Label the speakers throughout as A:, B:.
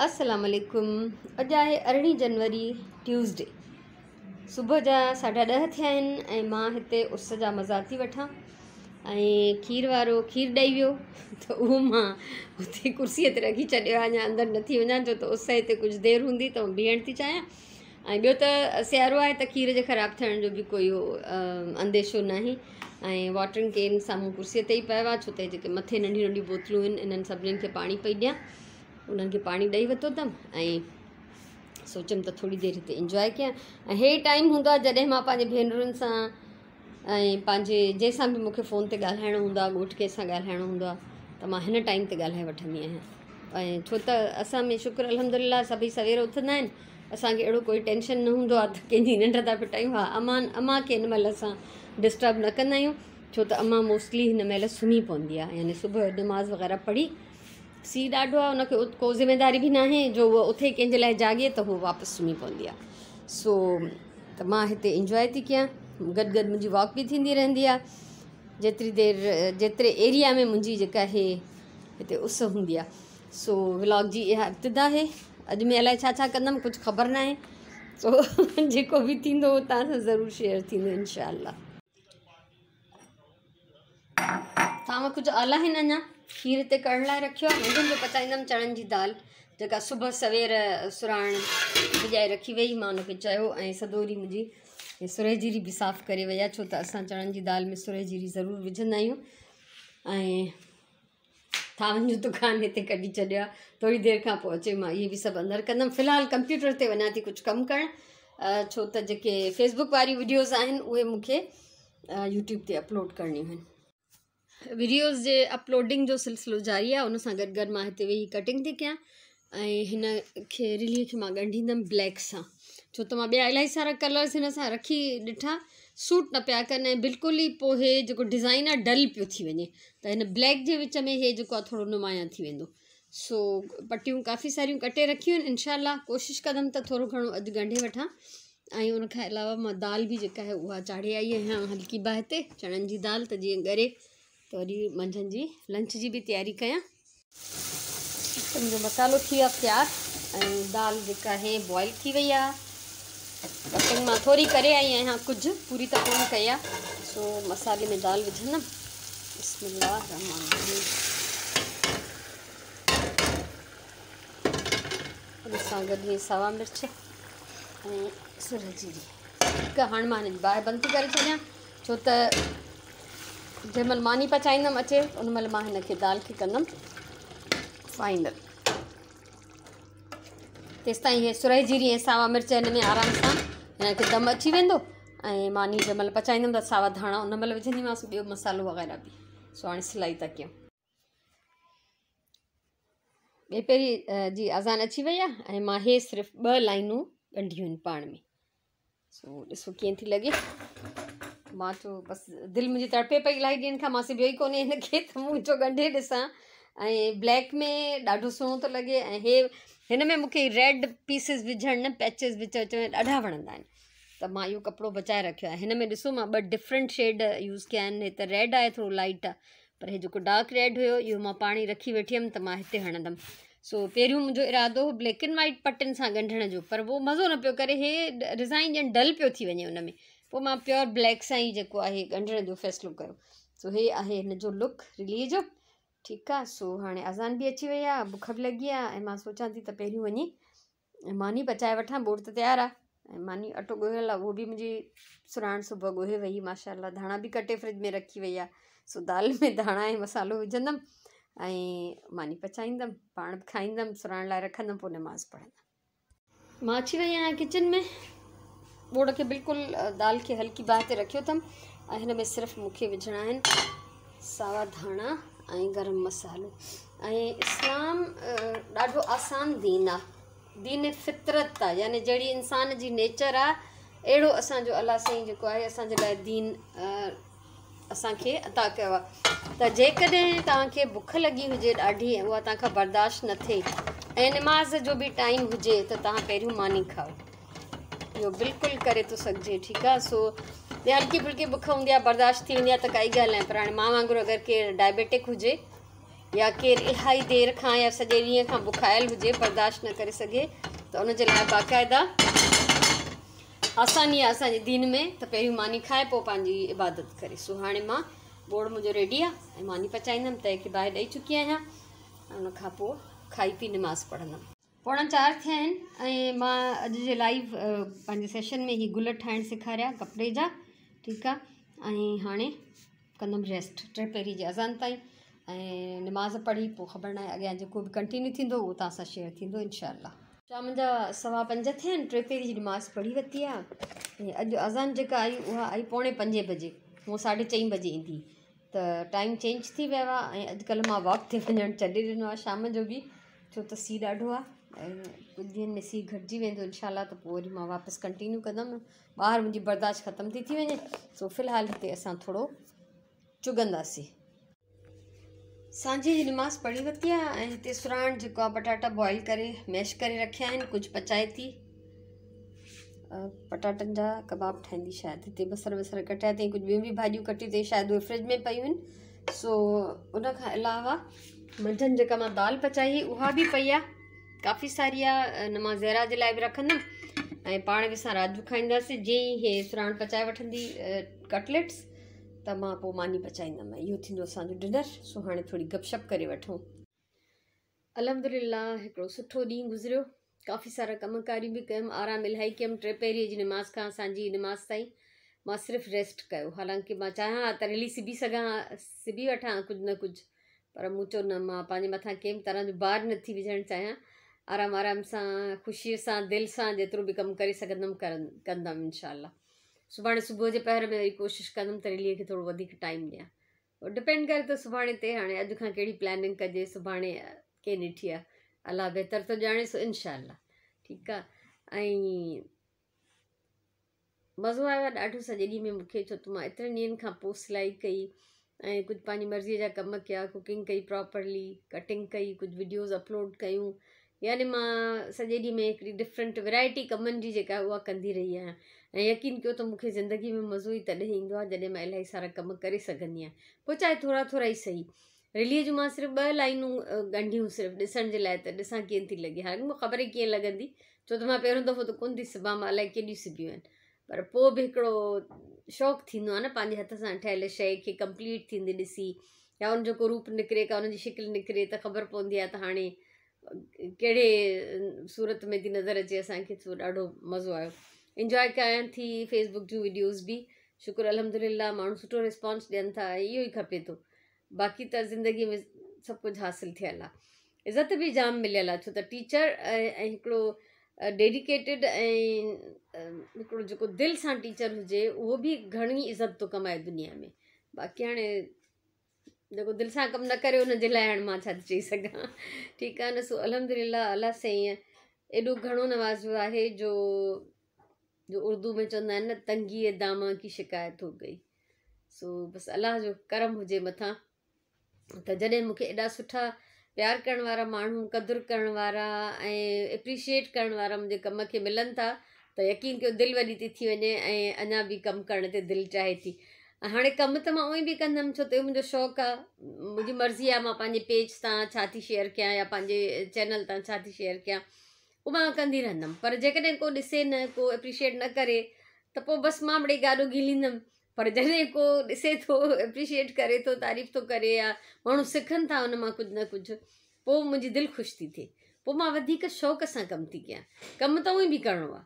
A: असलामलेकुम अॼु आहे अरिड़हीं जनवरी ट्यूज़डे सुबुह जा साढा ॾह थिया आहिनि ऐं मां हिते उस जा मज़ा थी वठां ऐं खीर वारो खीरु ॾेई वियो त उहो मां हुते कुर्सीअ ते रखी छॾियो आहे या अंदरि न थी छो त उस हिते कुझु देरि हूंदी त बीहण थी चाहियां ऐं ॿियो त सियारो आहे त खीर जे ख़राबु थियण जो बि कोई अंदेशो न आहे ऐं वॉटरिंग केन साम्हूं कुर्सीअ ते ई पियो आहे छो त जेके मथे नंढी नंढी बोतलूं आहिनि इन्हनि सभिनीनि खे पाणी पई ॾियां उन्हनि खे पाणी ॾेई वरितो अथमि ऐं सोचियमि त थोरी देरि हिते इंजॉय कयां ऐं हे टाइम हूंदो आहे जॾहिं मां पंहिंजे भेनरुनि सां ऐं पंहिंजे जंहिंसां बि मूंखे फ़ोन ते ॻाल्हाइणो हूंदो आहे ॻोठ कंहिं सां ॻाल्हाइणो हूंदो आहे त मां हिन टाइम ते ॻाल्हाए वठंदी आहियां ऐं छो त असां में शुक्र अहमद सभई सवेर उथंदा आहिनि असांखे अहिड़ो कोई टेंशन न हूंदो आहे त कंहिंजी निंड था फिटायूं हा अमान अमा खे हिन महिल असां डिस्टर्ब न कंदा आहियूं छो त अमा मोस्टली हिन महिल सुम्ही पवंदी आहे यानी सुबुह जो नमाज़ वग़ैरह पढ़ी सी ॾाढो आहे उनखे को ज़िमेदारी बि न आहे जो उहा उथे कंहिंजे लाइ जाॻे त उहो वापसि सुम्ही पवंदी आहे सो त मां हिते इंजॉय थी कयां गॾु गॾु मुंहिंजी वॉक बि थींदी रहंदी आहे जेतिरी देरि जेतिरे एरिया में मुंहिंजी जेका आहे हिते उस हूंदी आहे सो व्लॉग जी इहा इब्तिदा आहे अॼु में अलाए छा छा कंदमि कुझु ख़बर न आहे सो जेको बि थींदो तव्हां सां ज़रूरु शेयर थींदो इनशा तव्हां कुझु आला आहिनि अञा खीर ते करण लाइ रखियो आहे मंझंदि जो पचाईंदमि चणनि जी दाल जेका सुबुह सवेर सुराण भिॼाए रखी वई मां हुनखे चयो ऐं सदोरी मुंहिंजी सुरह जीरी बि साफ़ु करे विया छो त असां चणनि जी दाल में सुरह जीरी ज़रूरु विझंदा आहियूं ऐं थावनि जो दुकानु हिते कढी छॾियो आहे थोरी देरि खां पोइ अचे मां इहे बि सभु अंदरि कंदमि फ़िलहालु कंप्यूटर ते वञा थी कुझु कमु करणु छो त जेके फेसबुक वारी वीडियोज़ आहिनि उहे मूंखे यूट्यूब ते अपलोड करणियूं आहिनि वीडियोस जे अपलोडिंग जो सिलसिलो जारी आहे उन सां गॾु गॾु मां हिते कटिंग थी क्या ऐं हिन खे रिलीअ ब्लैक से छो तो मां ॿिया इलाही सारा कलर्स इन सां रखी ॾिठा सूट न पाया कनि बिल्कुल ही ई हे जो डिज़ाइन आ डल पो थी वञे त ब्लैक के विच में ये जेको आहे नुमाया थी वो सो पटियूं काफ़ी सारियूं कटे रखियूं आहिनि इनशाला कोशिशि कंदमि त थोरो घणो अॼु ॻंढे वठां ऐं अलावा दाल भी जो आहे उहा चाढ़े आई आहियां हल्की बाहि ते चणनि जी दाल त जीअं ॻरे तो अभी मंझन जी लंच जी भी तैयारी क्या मुझे मसालो थी तैयार दाल जी है बॉइल थी वही है बसि मां थोरी आई आहियां कुछ पूरी तो कोन कई सो मसाले में दाल विझंदमि सावा मिर्च सुर जी हाँ आहे बंद मां छो त जंहिंमहिल मानी पचाईंदमि अचे उनमहिल मां हिनखे दाल थी कंदमि फाइनल तेसिताईं हीअ सुराई जीर ऐं सावा मिर्च हिन में आराम सां हिनखे दमु अची वेंदो ऐं मानी जंहिं महिल पचाईंदमि त सावा धाणा उन महिल विझंदीमांसि ॿियो मसालो वग़ैरह बि सो हाणे सिलाई था कयूं ॿी पहिरीं जी आज़ान अची वई आहे ऐं मां इहे सिर्फ़ु ॿ लाइनूं ॻंढियूं आहिनि पाण में मां चओ बसि दिलि मुंहिंजी तड़पे पई इलाही ॾींहंनि खां मां सिबियो ई कोन्हे हिनखे त मूं चओ ॻंढे ॾिसां ऐं ब्लैक में ॾाढो सुहिणो थो लॻे ऐं हे हिन में मूंखे रेड पीसिस विझण पैचिस विच विच में ॾाढा वणंदा आहिनि त मां इहो कपिड़ो बचाए रखियो आहे हिन में ॾिसो मां ॿ डिफरेंट शेड यूज़ कया आहिनि हिते रेड आहे थोरो लाइट आहे पर हे जेको डार्क रेड हुयो इहो मां पाणी रखी वेठी हुयमि त मां हिते हणंदमि सो पहिरियों मुंहिंजो इरादो ब्लैक एंड वाइट पटनि सां ॻंढण जो पर उहो मज़ो न पियो करे हे डिज़ाइन ॼण डल पियो थी वञे हुन में पोइ मां प्योर ब्लैक सां ई जेको आहे ॻंढण जो फ़ैसिलो कयो सो हे आहे हिन जो लुक रिलीअ जो ठीकु आहे सो हाणे अज़ान बि अची वई आहे बुख बि लॻी आहे ऐं मां सोचां थी त पहिरियों वञी मानी पचाए वठां बोर त तयारु आहे ऐं मानी अटो ॻोहियल आहे उहो बि मुंहिंजी सुराण सुबुह ॻोहे वई माशा धाणा बि कटे फ्रिज में रखी वई आहे सो दाल में धाणा ऐं मसालो विझंदमि ऐं मानी पचाईंदमि पाण बि खाईंदमि सुराण लाइ रखंदमि पोइ नमाज़ पढ़ंदमि मां अची वई आहियां किचन में બોડકે બિલકુલ દાલ કે હલકી બાતે રખ્યો તેમ એનમે સિર્ફ મુખે વજણા હૈ સાવા ધાણા એ ગરમ મસાલા એ ઇસ્લામ ડાઢો આસાન دین આ દિન ફિત્રત આ એટલે જેડી ઇન્સાન જી નેચર આ એડો અસા જો અલ્લાહ સહી જો આ એસા જગા દિન અસા કે અતા કવા તા જે કદે તાકે ભૂખ લગી હોજે ડાઢી વો તાકા બરદશ ન થે એ નમાઝ જો બી ટાઈમ હોજે તો તા પહેરુ માની ખાવ इहो बिल्कुल करे थो तो सघिजे ठीकु आहे सो ॿिया हल्की फुल्की बुख हूंदी बर्दाश्त थी वेंदी कई त काई ॻाल्हि आहे पर हाणे मां वांगुरु अगरि केरु डायबिटिक हुजे या केर इलाही देर का या सॼे ॾींहं खां बुखायल हुजे बर्दाश्त न कर सघे त तो उनजे लाइ बाक़ाइदा आसानी आहे असांजे दीन में तो पे मानी खाए पोइ इबादत करे सो हाँ माँ बोर्ड मुझे रेडी आ मानी पचाईंदमि तंहिंखे बाहि ॾेई चुकी आया उन खाई पी निमाज़ पढ़ंदमि पौणा चार थिया आहिनि ऐं लाइव सेशन में ही गुल ठाहिणु सेखारिया कपिड़े जा ठीकु आहे ऐं रेस्ट टे पहिरीं जे अज़ान ताईं ऐं पढ़ी पोइ ख़बर ना अगर जो भी बि कंटिन्यू थींदो उहो तव्हां सां शेयर थींदो इनशा शाम जा सवा पंज थे आहिनि टे पहिरीं जी निमाज़ पढ़ी वरिती आहे ऐं अज़ान जेका आई वह आई पौणे पंजे बजे वो साढे चईं बजे ईंदी तो टाइम चेंज थी वियो आहे वॉक ते वञणु छॾे ॾिनो शाम जो बि छो त सीउ ॾाढो आहे અને કુલજે મેસી ઘરજી મે તો ઇન્શાલ્લાહ તો પોરી મા પાસ કન્ટિન્યુ કર દમ બહાર મુંજી બરદશ ખતમ થી થી સો ફિલહાલ હતે આસા થોડો ચુગંદા સી સાંજી જ નમાઝ પડી હતીયા હતે સરાણ જો કો બટાટા બોઈલ કરે મેશ કરે રખયા હે ઇન કુછ પચાઈ થી બટાટાં જા કબાબ ઠહી શાયદ હતે બસ સરવસર કટયા થી કુછ બી બી ભાજી કટી થી શાયદ ફ્રિજ મે પયિન સો ઉનકા અલાવા મંજન જક માં દાલ પચાઈ ઓહા ભી પયા काफ़ी सारी आहे हिन मां ज़रा जे लाइ बि रखंदमि ऐं पाण बि असां राति बि खाईंदासीं जीअं ई इहे सुराण पचाए वठंदी कटलेट्स त मां पोइ मानी पचाईंदमि इहो थींदो असांजो डिनर सो हाणे थोरी गपशप करे वठूं अलहमदिल्ला हिकिड़ो सुठो ॾींहुं गुज़रियो काफ़ी सारा कमकारी बि कयमि आराम इलाही कयमि टे पहिरीं जी निमाज़ खां असांजी निमाज़ ताईं मां सिर्फ़ु रेस्ट कयो हालांकि मां चाहियां त रिली सिबी सघां सिबी वठां कुझु न कुझु पर मूं न मां पंहिंजे मथां कंहिं तरह जो ॿार नथी विझणु चाहियां आराम आराम से खुशी से दिल से जेतिरो भी कम करे कर कदम इनशाला सुबह सुबुह जे पहर में वरी कोशिश कदम तरेलीअ खे थोरो वधीक टाइम ॾियां पोइ डिपेंड करे थो तो सुभाणे ते हाणे अॼु खां कहिड़ी प्लैनिंग कजे सुभाणे के ॾिठी है अलाह बेहतर तो जाने सो इनशा ठीक है मज़ो आया आहे ॾाढो में मूंखे छो त मां एतिरनि सिलाई कई ऐं कुझु पंहिंजी मर्ज़ीअ कम कया कुकिंग कई प्रॉपरली कटिंग कई कुछ वीडियोज़ अपलोड क्यों यानी मां सॼे ॾींहुं में हिकिड़ी डिफरेंट वैरायटी कमनि जी जेका उहा कंदी रही आहियां ऐं यकीन कयो त मूंखे ज़िंदगी में मज़ो ई तॾहिं ईंदो आहे जॾहिं मां इलाही सारा कम करे सघंदी आहियां पोइ चाहे थोरा थोरा ई सही रिलीअ जूं मां सिर्फ़ु ॿ लाइनूं ॻंढियूं सिर्फ़ु ॾिसण जे लाइ त ॾिसां कीअं थी लॻे हाणे मूंखे ख़बर ई कीअं लॻंदी छो त मां पहिरियों दफ़ो त कोन थी सिबां मां अलाए केॾियूं सिबियूं आहिनि पर पोइ बि हिकिड़ो शौक़ु थींदो आहे न पंहिंजे हथ सां ठहियल शइ खे कंप्लीट थींदी ॾिसी या उनजो को रूप निकिरे का उनजी शिकिल निकिरे त ख़बर पवंदी आहे त हाणे कहिड़े सूरत में थी नज़र अचे असांखे थोरो ॾाढो मज़ो आयो इंजॉय कयां थी फेसबुक जूं वीडियोस बि शुक्रु अहमद माण्हू सुठो रिस्पोंस ॾियनि था इहो ई खपे थो बाक़ी त ज़िंदगीअ में सभु कुझु हासिलु थियल आहे इज़त बि जाम मिलियल आहे छो त टीचर ऐं हिकिड़ो डेडिकेटिड ऐं हिकिड़ो जेको दिलि सां टीचर हुजे उहो बि घणी इज़त थो कमाए दुनिया में बाक़ी हाणे जेको दिलि सां कमु न करे उनजे लाइ हाणे मां छा थी चई सघां ठीकु आहे न सो अलहमदिल्ला अल अलाह साईं एॾो घणो नवाज़ियो आहे जो उर्दू में चवंदा आहिनि न तंगीअ दाम की शिकायत हो गई सो बसि अलाह जो करम हुजे मथां त जॾहिं मूंखे एॾा सुठा प्यार करण वारा माण्हू कदुरु करण वारा ऐं एप्रिशिएट करण वारा मुंहिंजे कम खे मिलनि था त यकीन कयो दिलि वॾी थी थी वञे ऐं अञा बि ते दिलि चाहे थी હણે કમ તમ ઓય બી કંદમ છો તે મુજે શોક આ મુજે મરજી આ મા પાંજે પેજ તા છાતી શેર કે આયા પાંજે ચેનલ તા છાતી શેર કે આ ઓમા કંદી રંદમ પર જકેને કો દિસે ન કો એપ્રીશિયેટ ન કરે તો પો બસ મામડી ગાડુ ઘીલી નમ પર જલે કો દિસે તો એપ્રીશિયેટ કરે તો તારીફ તો કરે આ મણુ સખન તા ઓન માં કુછ ન કુછ પો મુજે દિલ ખુશી થી પો માં વધીક શોક સ કમતી કે કમ તો ઓય બી કરનો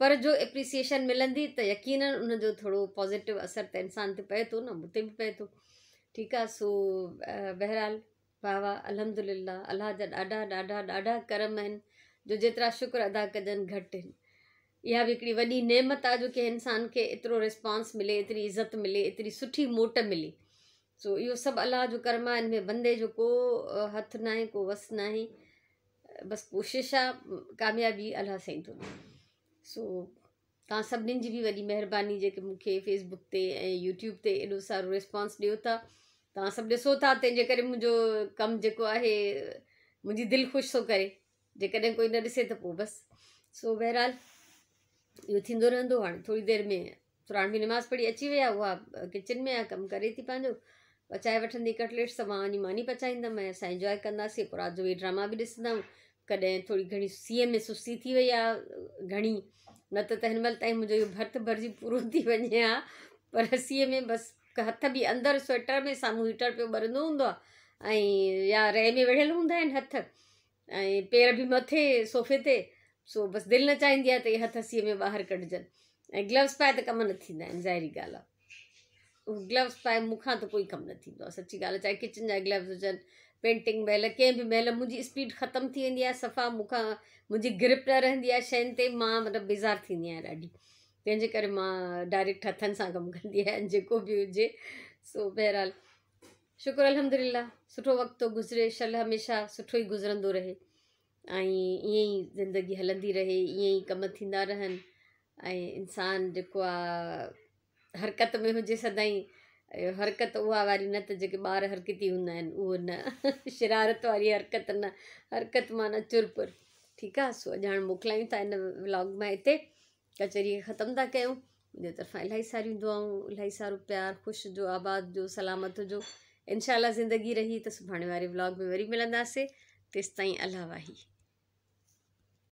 A: पर जो एप्रिसिएशन मिलंदी त यकीन उनजो थोरो पॉज़िटिव असर त इंसान ते पए तो न मूं ते बि पए थो ठीकु आहे सो बहरहाल वाह वाह अलहमदिल्ला अलाह जा ॾाढा ॾाढा ॾाढा करम आहिनि जो जेतिरा शुक्र अदा कजन घटि यह इहा बि हिकिड़ी नेमत आहे जो कि इंसान के एतिरो रिस्पॉन्स मिले एतरी इज्जत मिले एतरी सुठी मोट मिले सो यो सभु अलाह जो कर्म आहे में बंदे जो को हथ ना को वस ना बस कोशिश कोशिशि आहे कामयाबी अलाह साईं तो सो तव्हां सभिनीनि जी बि वॾी महिरबानी जेके मूंखे फेसबुक ते ऐं यूट्यूब ते एॾो सारो रिस्पॉन्स ॾियो था तव्हां सभु ॾिसो था तंहिंजे करे मुंहिंजो कमु जेको आहे मुंहिंजी दिलि ख़ुशि थो करे जेकॾहिं कोई न ॾिसे त पोइ बसि सो बहिरहाल इहो थींदो रहंदो हाणे थोरी देरि में थोरा बि निमाज़ पढ़ी अची वई आहे उहा किचन में आहे कमु करे थी पंहिंजो पचाए वठंदी कटलेट्स त मां वञी मानी पचाईंदमि ऐं असां इंजॉय कंदासीं पोइ राति जो इहे ड्रामा बि ॾिसंदमि कॾहिं थोरी घणी सीअ में सुसी थी वई आहे घणी न त त हिन महिल ताईं मुंहिंजो इहो भर्त भरिजी पूरो थी वञे हा पर सीअ में बसि हथ बि अंदरि स्वेटर में साम्हूं हीटर पियो ॿरंदो हूंदो आहे ऐं या रे में विढ़ियल हूंदा आहिनि हथ ऐं पेर बि मथे सोफ़े ते सो बसि दिलि न चाहींदी आहे त इहे हथ सीअ में ॿाहिरि कढजनि ऐं ग्लव्स पाए त कम न थींदा आहिनि ज़ाहिरी ॻाल्हि आहे ग्लव्स पाए मूंखां त कोई कमु न थींदो आहे सची ॻाल्हि चाहे किचन जा ग्लव्स हुजनि पेंटिंग महिल कंहिं बि महिल मुंहिंजी स्पीड ख़तमु थी वेंदी आहे सफ़ा मूंखां मुंहिंजी ग्रिप न रहंदी आहे शयुनि ते मां मतिलबु बेज़ार थींदी आहियां ॾाढी तंहिंजे करे मां डायरेक्ट हथनि सां कमु कंदी आहियां जेको बि हुजे सो बहिरहालु अलहमदिल्ला सुठो वक़्तु थो गुज़रे शल हमेशह सुठो ई गुज़रंदो रहे ऐं ईअं ई ज़िंदगी हलंदी रहे ईअं ई कम थींदा रहनि ऐं इंसानु जेको आहे हरकत में हुजे सदाईं हरकत उहा वारी न त जेके ॿार हरकत हूंदा आहिनि उहो न शिरारत वारी हरकत न हरकत माना चुर पुर ठीकु आहे सो अॼु हाणे मोकिलायूं था इन व्लॉग मां हिते कचहरी ख़तमु था कयूं मुंहिंजे तरफ़ां इलाही सारी दुआऊं इलाही सारो प्यारु ख़ुशि जो आबाद जो सलामत जो इनशा ज़िंदगी रही त सुभाणे वारे व्लॉग में वरी मिलंदासीं तेसिताईं अलावा ई